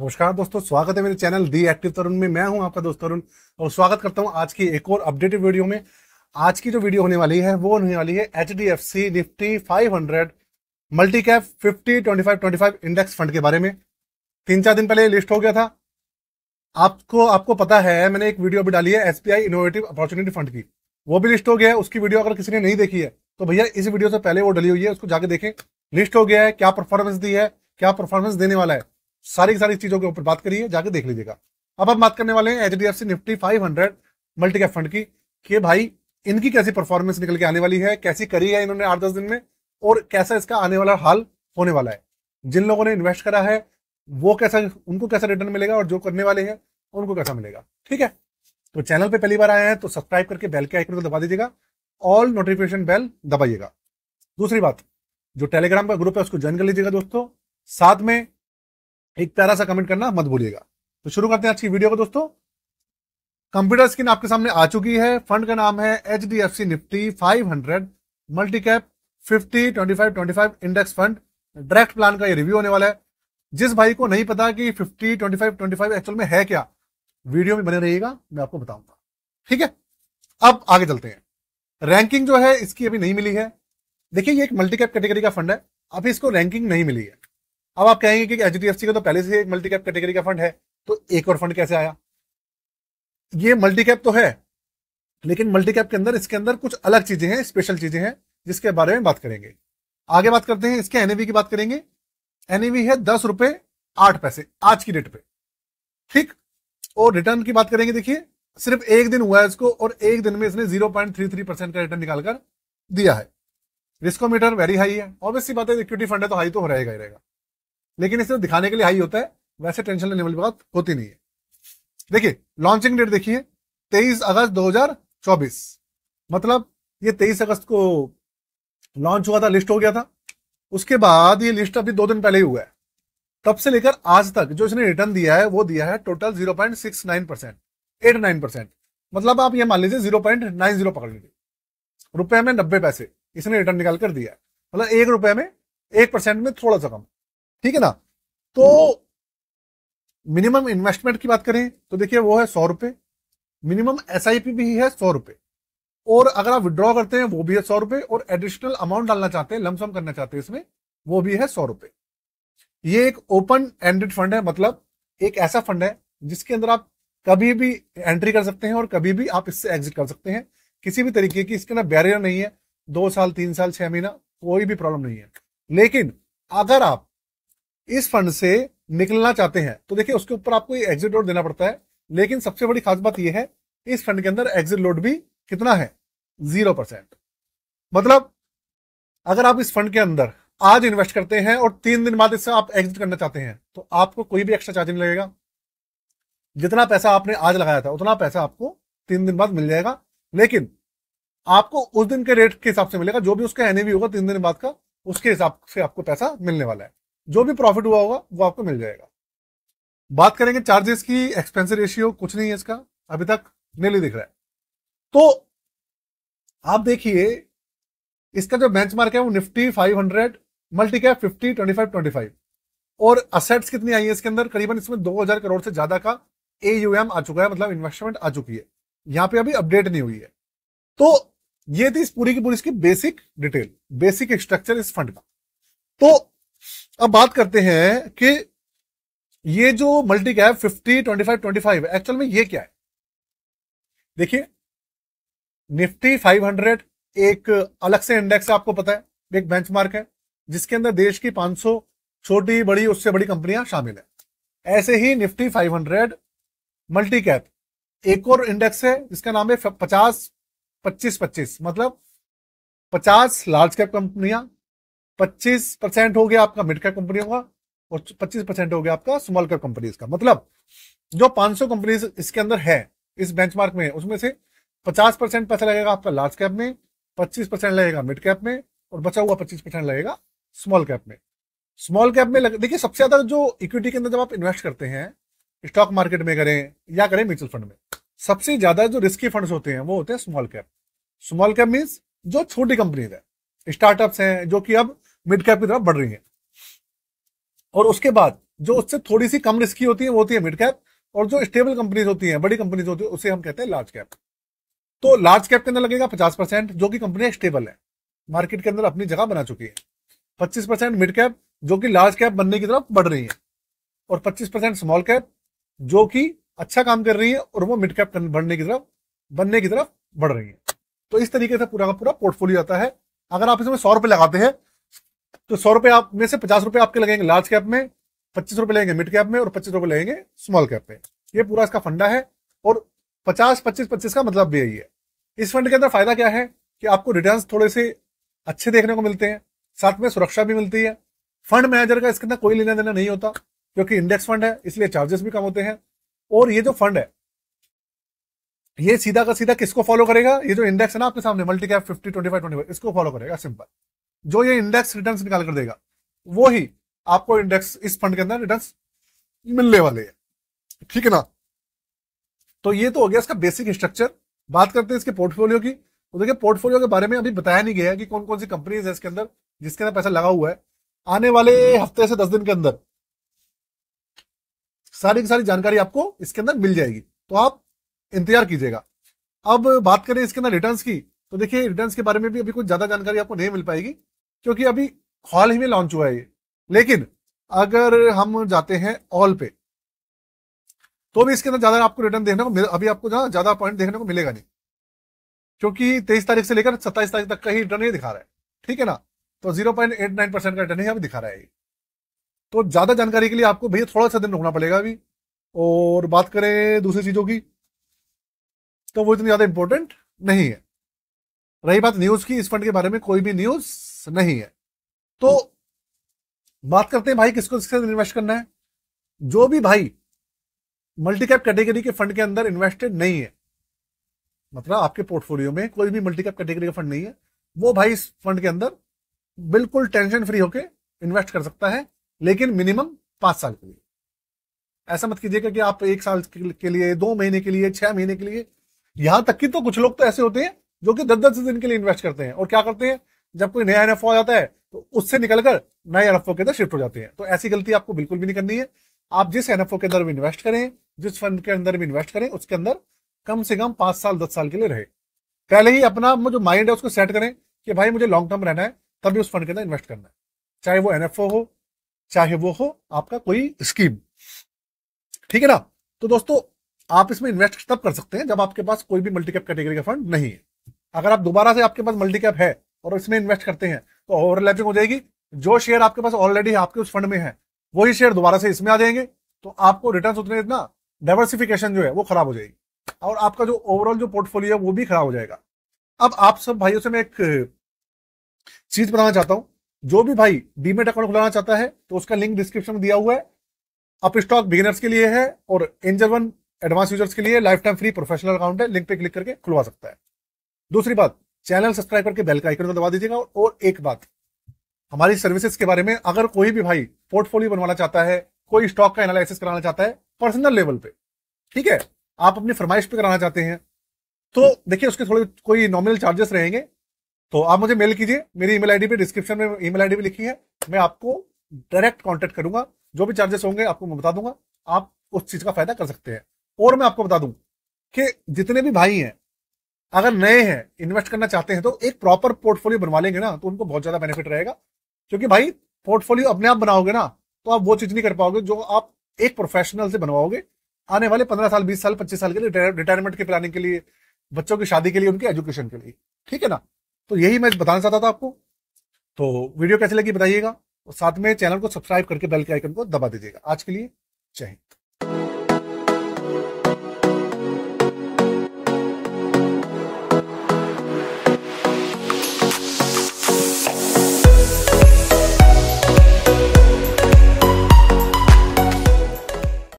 नमस्कार दोस्तों स्वागत है मेरे चैनल दी एक्टिव तरुण में मैं हूं आपका दोस्त तरुण और स्वागत करता हूं आज की एक और अपडेटेड वीडियो में आज की जो वीडियो होने वाली है वो होने वाली है H D F C Nifty five hundred multi cap fifty twenty five twenty five index fund के बारे में तीन चार दिन पहले लिस्ट हो गया था आपको आपको पता है मैंने एक वीडियो भी डाली है S B I innovative opportunity fund की वो भी लिस्ट हो गया है उसकी वीडियो अगर किसी ने नहीं देखी है तो भैया इस वीडियो से पहले वो डली हुई है उसको जाके देखें लिस्ट हो गया है क्या परफॉर्मेंस दी है क्या परफॉर्मेंस देने वाला है सारी सारी चीजों के ऊपर बात करिए जाके देख लीजिएगा अब हम बात करने वाले हैं H D F C Nifty five hundred multi cap fund की कि भाई इनकी कैसी परफॉर्मेंस निकल के आने वाली है कैसी करी है इन्होंने आठ दस दिन में और कैसा इसका आने वाला हाल होने वाला है जिन लोगों ने इन्वेस्ट करा है वो कैसा उनको कैसा रिटर्न मिलेगा और जो करने वाले हैं उनको कैसा मिलेगा ठीक है तो चैनल पे पहली बार आए हैं तो सब्सक्राइब करके बेल के आइकन को दबा दीजिएगा ऑल नोटिफिकेशन बेल दबाइएगा दूसरी बात जो टेलीग्राम का ग्रुप है उसको ज्वाइन कर लीजिएगा दोस्तों साथ में एक प्यारा सा कमेंट करना मत भूलिएगा तो शुरू करते हैं आज की वीडियो को दोस्तों कंप्यूटर स्क्रीन आपके सामने आ चुकी है फंड का नाम है H D F C Nifty five hundred multi cap fifty twenty five twenty five index fund direct plan का ये रिव्यू होने वाला है जिस भाई को नहीं पता कि fifty twenty five twenty five actual में है क्या वीडियो में बने रहिएगा मैं आपको बताऊंगा ठीक है अब आगे चलते हैं रैंकिंग जो है इसकी अभी नहीं मिली है देखिए ये एक मल्टी कैप कैटेगरी का फंड है अभी इसको रैंकिंग नहीं मिली है अब आप कहेंगे कि एच का तो पहले से एक मल्टी कैप कैटेगरी का फंड है तो एक और फंड कैसे आया ये मल्टी कैप तो है लेकिन मल्टी कैप के अंदर इसके अंदर कुछ अलग चीजें हैं स्पेशल चीजें हैं जिसके बारे में बात करेंगे आगे बात करते हैं इसके एनएवी की बात करेंगे एनएवी है दस रुपए आठ पैसे आज की डेट पे ठीक और रिटर्न की बात करेंगे देखिए सिर्फ एक दिन हुआ है इसको और एक दिन में इसने zero point three three percent का रिटर्न निकालकर दिया है रिस्कोमीटर वेरी हाई है ऑब्वियसली बात है इक्विटी फंड है तो हाई तो हो रहेगा ही रहेगा लेकिन इसे दिखाने के लिए हाई होता है वैसे टेंशन लेने वाली बात होती नहीं है देखिए लॉन्चिंग डेट देखिए तेईस अगस्त दो मतलब ये तेईस अगस्त को लॉन्च हुआ था लिस्ट हो गया था उसके बाद ये लिस्ट अभी दो दिन पहले ही हुआ है तब से लेकर आज तक जो इसने रिटर्न दिया है वो दिया है total zero point six nine percent eight nine percent मतलब आप ये मान लीजिए जीरो पॉइंट नाइन जीरो पकड़ लीजिए रुपए में नब्बे पैसे इसने रिटर्न निकाल कर दिया है मतलब एक रुपए में एक परसेंट में थोड़ा सा कम ठीक है ना तो मिनिमम हम्म। इन्वेस्टमेंट की बात करें तो देखिए वो है सौ रुपए मिनिमम एस भी है सौ रुपए और अगर आप विड्रॉ करते हैं वो भी है सौ रुपए और एडिशनल अमाउंट डालना चाहते हैं लमसम करना चाहते हैं इसमें वो भी है सौ रुपए ये एक ओपन एंडेड फंड है मतलब एक ऐसा फंड है जिसके अंदर आप कभी भी एंट्री कर सकते हैं और कभी भी आप इससे एग्जिट कर सकते हैं किसी भी तरीके की इसके अंदर बैरियर नहीं है दो साल तीन साल छह महीना कोई भी प्रॉब्लम नहीं है लेकिन अगर आप इस फंड से निकलना चाहते हैं तो देखिए उसके ऊपर आपको एग्जिट लोड देना पड़ता है लेकिन सबसे बड़ी खास बात यह है इस फंड के अंदर एग्जिट लोड भी कितना है जीरो परसेंट मतलब अगर आप इस फंड के अंदर आज इन्वेस्ट करते हैं और तीन दिन बाद इससे आप एग्जिट करना चाहते हैं तो आपको कोई भी एक्स्ट्रा चार्ज नहीं लगेगा जितना पैसा आपने आज लगाया था उतना पैसा आपको तीन दिन बाद मिल जाएगा लेकिन आपको उस दिन के रेट के हिसाब से मिलेगा जो भी उसका एनएवी होगा तीन दिन बाद का उसके हिसाब से आपको पैसा मिलने वाला है जो भी प्रॉफिट हुआ होगा वो आपको मिल जाएगा बात करेंगे चार्जेस की एक्सपेंसिव रेशियो कुछ नहीं है इसका अभी तक नहीं दिख रहा है तो आप देखिए इसका जो बेंचमार्क है वो Nifty 500 multi cap fifty twenty five twenty five और असेट्स कितनी आई है इसके अंदर करीबन इसमें 2000 करोड़ से ज्यादा का एयूएम आ चुका है मतलब इन्वेस्टमेंट आ चुकी है यहां पे अभी अपडेट नहीं हुई है तो ये थी इस पूरी की पूरी इसकी बेसिक डिटेल बेसिक स्ट्रक्चर इस फंड का तो अब बात करते हैं कि ये जो multi cap fifty twenty five twenty five actual में ये क्या है देखिए निफ्टी फाइव हंड्रेड एक अलग से इंडेक्स है आपको पता है एक बेंचमार्क है जिसके अंदर देश की 500 छोटी बड़ी उससे बड़ी कंपनियां शामिल है ऐसे ही निफ्टी 500 मल्टी कैप एक और इंडेक्स है जिसका नाम है 50 25 25 मतलब 50 लार्ज कैप कंपनियां पच्चीस परसेंट हो गया आपका मिड कैप कंपनियों का और पच्चीस परसेंट हो गया आपका स्मॉल कैप कंपनीज का मतलब जो पांच कंपनीज इसके अंदर है इस बेंच में उसमें से पचास परसेंट पैसा लगेगा आपका लार्ज कैप में पच्चीस परसेंट लगेगा मिड कैप में और बचा हुआ पच्चीस परसेंट लगेगा स्मॉल कैप में स्मॉल कैप में लग... देखिए सबसे ज्यादा जो इक्विटी के अंदर जब आप इन्वेस्ट करते हैं स्टॉक मार्केट में करें या करें म्यूचुअल फंड में सबसे ज्यादा जो रिस्की फंड होते हैं वो होते हैं small cap small cap means जो छोटी कंपनीज है स्टार्टअप्स हैं जो कि अब मिड कैप की तरफ बढ़ रही है और उसके बाद जो उससे थोड़ी सी कम रिस्की होती है वो होती है मिड कैप और जो स्टेबल कंपनीज होती है बड़ी कंपनीज होती है उसे हम कहते हैं लार्ज कैप तो लार्ज कैप के अंदर लगेगा पचास परसेंट जो कि कंपनियां स्टेबल है मार्केट के अंदर अपनी जगह बना चुकी है पच्चीस परसेंट मिड कैप जो कि लार्ज कैप बनने की तरफ बढ़ रही है और पच्चीस परसेंट स्मॉल कैप जो कि अच्छा काम कर रही है और वो मिड कैप बढ़ने की तरफ बनने की तरफ बढ़ रही है तो इस तरीके से पूरा का पूरा पोर्टफोलियो आता है अगर आप इसमें सौ रुपए लगाते हैं तो सौ रुपए आप में से पचास रुपए आपके लगेंगे लार्ज कैप में पच्चीस रुपए लगेंगे मिड कैप में और पच्चीस रुपए लगेंगे स्मॉल कैप में ये पूरा इसका फंडा है और पचास पच्चीस पच्चीस का मतलब भी यही है इस फंड के अंदर फायदा क्या है कि आपको रिटर्न थोड़े से अच्छे देखने को मिलते हैं साथ में सुरक्षा भी मिलती है फंड मैनेजर का इसके अंदर कोई लेना देना नहीं होता क्योंकि इंडेक्स फंड है इसलिए चार्जेस भी कम होते हैं और ये जो फंड है ये सीधा का सीधा किसको फॉलो करेगा ये जो इंडेक्स है ना आपके सामने multi cap fifty twenty five twenty इसको फॉलो करेगा सिंपल जो ये इंडेक्स रिटर्न निकाल कर देगा वो ही आपको इंडेक्स इस फंड के अंदर रिटर्न मिलने वाले हैं ठीक है ना तो ये तो हो गया इसका बेसिक स्ट्रक्चर बात करते हैं इसके पोर्टफोलियो की तो देखिए पोर्टफोलियो के बारे में अभी बताया नहीं गया है कि कौन कौन सी कंपनीज है इसके अंदर जिसके अंदर पैसा लगा हुआ है आने वाले हफ्ते से दस दिन के अंदर सारी की सारी जानकारी आपको इसके अंदर मिल जाएगी तो आप इंतजार कीजिएगा अब बात करें इसके अंदर रिटर्न की तो देखिए रिटर्न के बारे में भी अभी कुछ ज्यादा जानकारी आपको नहीं मिल पाएगी क्योंकि अभी हाल ही में लॉन्च हुआ है ये लेकिन अगर हम जाते हैं ऑल पे तो भी इसके अंदर ज्यादा आपको रिटर्न देखने को अभी आपको ज्यादा पॉइंट देखने को मिलेगा नहीं क्योंकि तेईस तारीख से लेकर सत्ताईस तारीख तक का ही रिटर्न ही दिखा रहा है ठीक है ना तो zero point eight nine percent का रिटर्न ही अभी दिखा रहा है ये तो ज्यादा जानकारी के लिए आपको भैया थोड़ा सा दिन रुकना पड़ेगा अभी और बात करें दूसरी चीजों की तो वो इतनी ज्यादा इंपॉर्टेंट नहीं है रही बात न्यूज की इस फंड के बारे में कोई भी न्यूज नहीं है तो हम्म। बात करते हैं भाई किसको किसके इन्वेस्ट करना है जो भी भाई मल्टी कैप कैटेगरी के फंड के अंदर इन्वेस्टेड नहीं है मतलब आपके पोर्टफोलियो में कोई भी मल्टी कैप कैटेगरी का फंड नहीं है वो भाई इस फंड के अंदर बिल्कुल टेंशन फ्री होके इन्वेस्ट कर सकता है लेकिन मिनिमम पांच साल के लिए ऐसा मत कीजिएगा कि आप एक साल के लिए दो महीने के लिए छह महीने के लिए यहां तक कि तो कुछ लोग तो ऐसे होते हैं जो कि दस दस दिन के लिए इन्वेस्ट करते हैं और क्या करते हैं जब कोई नया एन आ जाता है तो उससे निकलकर नए एन एफ के अंदर शिफ्ट हो जाते हैं तो ऐसी गलती आपको बिल्कुल भी नहीं करनी है आप जिस एन के अंदर भी इन्वेस्ट करें जिस फंड के अंदर भी इन्वेस्ट करें उसके अंदर कम से कम पांच साल दस साल के लिए रहे पहले ही अपना जो माइंड है उसको सेट करें कि भाई मुझे लॉन्ग टर्म रहना है तभी उस फंड के अंदर इन्वेस्ट करना है चाहे वो एन हो चाहे वो हो आपका कोई स्कीम ठीक है ना तो दोस्तों आप इसमें इन्वेस्ट तब कर सकते हैं जब आपके पास कोई भी मल्टीकैप कैटेगरी का फंड नहीं है अगर आप दोबारा से आपके पास मल्टीकैप है और इसमें इन्वेस्ट करते हैं तो ओवरलैपिंग हो जाएगी जो शेयर आपके पास ऑलरेडी आपके उस फंड में है वही शेयर दोबारा से इसमें आ जाएंगे तो आपको रिटर्न उतने इतना डाइवर्सिफिकेशन जो है वो खराब हो जाएगी और आपका जो ओवरऑल जो पोर्टफोलियो है वो भी खराब हो जाएगा अब आप सब भाइयों से मैं एक चीज बताना चाहता हूं जो भी भाई डीमेट अकाउंट खुलाना चाहता है तो उसका लिंक डिस्क्रिप्शन में दिया हुआ है अप स्टॉक बिगिनर्स के लिए है और एंजल वन एडवांस यूजर्स के लिए lifetime free professional account है लिंक पे क्लिक करके खुलवा सकता है दूसरी बात चैनल सब्सक्राइब करके बेल का आइकन तो दबा दीजिएगा और एक बात हमारी सर्विसेज के बारे में अगर कोई भी भाई पोर्टफोलियो बनवाना चाहता है कोई स्टॉक का एनालिसिस कराना चाहता है पर्सनल लेवल पे ठीक है आप अपनी फरमाइश पे कराना चाहते हैं तो देखिए उसके थोड़े कोई नॉमिनल चार्जेस रहेंगे तो आप मुझे मेल कीजिए मेरी ईमेल आईडी पे डिस्क्रिप्शन में ईमेल आईडी भी लिखी है मैं आपको डायरेक्ट कांटेक्ट करूंगा जो भी चार्जेस होंगे आपको मैं बता दूंगा आप उस चीज का फायदा कर सकते हैं और मैं आपको बता दूं कि जितने भी भाई हैं अगर नए हैं इन्वेस्ट करना चाहते हैं तो एक प्रॉपर पोर्टफोलियो बनवा लेंगे ना तो उनको बहुत ज्यादा बेनिफिट रहेगा क्योंकि भाई पोर्टफोलियो अपने आप बनाओगे ना तो आप वो चीज नहीं कर पाओगे जो आप एक प्रोफेशनल से बनवाओगे आने वाले पंद्रह साल बीस साल पच्चीस साल के लिए रिटायरमेंट की प्लानिंग के लिए बच्चों की शादी के लिए उनके एजुकेशन के लिए ठीक है ना तो यही मैं बताना चाहता था आपको तो वीडियो कैसे लगी बताइएगा और साथ में चैनल को सब्सक्राइब करके बेल के आइकन को दबा दीजिएगा आज के लिए जय हिंद